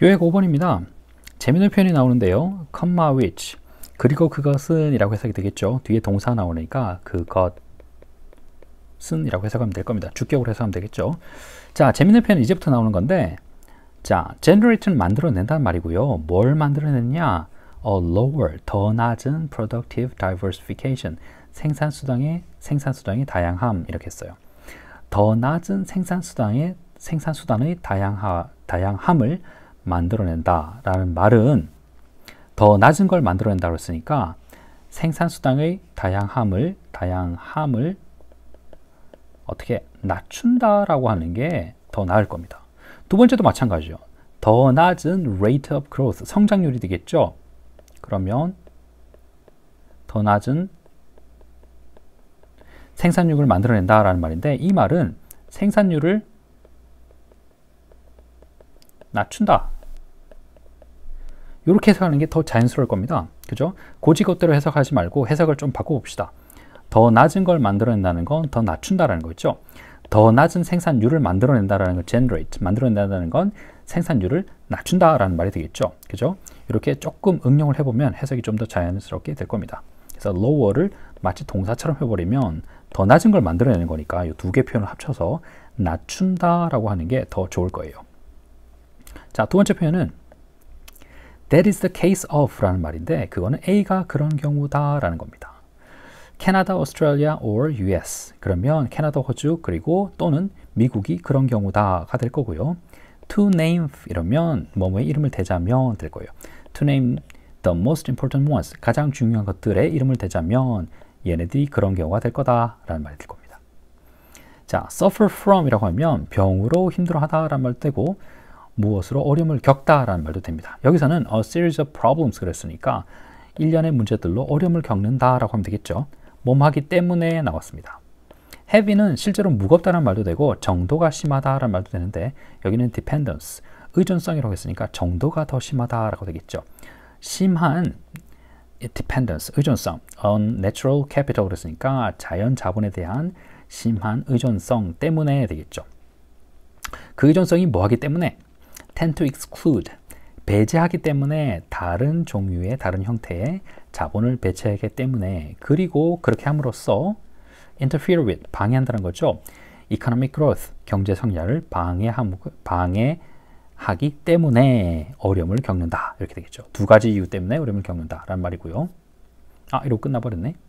요약 5번입니다. 재미있는 표현이 나오는데요. 컴마 which 그리고 그것은 이라고 해석이 되겠죠. 뒤에 동사 나오니까 그것 쓴 이라고 해석하면 될 겁니다. 주격으로 해석하면 되겠죠. 자, 재밌는 표현은 이제부터 나오는 건데 자, generate는 만들어낸다는 말이고요. 뭘 만들어냈냐? a lower, 더 낮은 productive diversification 생산수당의 생산수당의 다양함 이렇게 했어요. 더 낮은 생산수당의 생산수단의 다양하, 다양함을 만들어낸다 라는 말은 더 낮은 걸 만들어낸다고 했으니까 생산수당의 다양함을 다양함을 어떻게 낮춘다라고 하는 게 더 나을 겁니다. 두 번째도 마찬가지죠. 더 낮은 rate of growth, 성장률이 되겠죠. 그러면 더 낮은 생산율을 만들어낸다라는 말인데 이 말은 생산율을 낮춘다 이렇게 해석하는 게 더 자연스러울 겁니다. 그죠? 고지것대로 해석하지 말고 해석을 좀 바꿔봅시다. 더 낮은 걸 만들어낸다는 건 더 낮춘다라는 거죠. 더 낮은 생산율을 만들어낸다라는 건 generate, 만들어낸다는 건 생산율을 낮춘다라는 말이 되겠죠. 그죠? 이렇게 조금 응용을 해보면 해석이 좀 더 자연스럽게 될 겁니다. 그래서 lower를 마치 동사처럼 해버리면 더 낮은 걸 만들어내는 거니까 이 두 개 표현을 합쳐서 낮춘다라고 하는 게 더 좋을 거예요. 자, 두 번째 표현은 That is the case of라는 말인데 그거는 A가 그런 경우다라는 겁니다. 캐나다, 오스트레일리아 or US 그러면 캐나다, 호주 그리고 또는 미국이 그런 경우다가 될 거고요. To name 이러면 뭐뭐의 이름을 대자면 될 거예요. To name the most important ones 가장 중요한 것들의 이름을 대자면 얘네들이 그런 경우가 될 거다라는 말이 될 겁니다. 자, suffer from이라고 하면 병으로 힘들어하다라는 말 되고 무엇으로 어려움을 겪다라는 말도 됩니다. 여기서는 a series of problems 그랬으니까 일련의 문제들로 어려움을 겪는다라고 하면 되겠죠. 몸하기 때문에 나왔습니다. heavy는 실제로 무겁다는 말도 되고 정도가 심하다라는 말도 되는데 여기는 dependence, 의존성이라고 했으니까 정도가 더 심하다라고 되겠죠. 심한 dependence, 의존성, on natural capital 그랬으니까 자연 자본에 대한 심한 의존성 때문에 되겠죠. 그 의존성이 뭐하기 때문에 tend to exclude 배제하기 때문에 다른 종류의 다른 형태의 자본을 배제하기 때문에 그리고 그렇게 함으로써 interfere with 방해한다는 거죠. economic growth 경제 성장을 방해함 방해하기 때문에 어려움을 겪는다 이렇게 되겠죠. 두 가지 이유 때문에 어려움을 겪는다라는 말이고요. 아 이러고 끝나버렸네.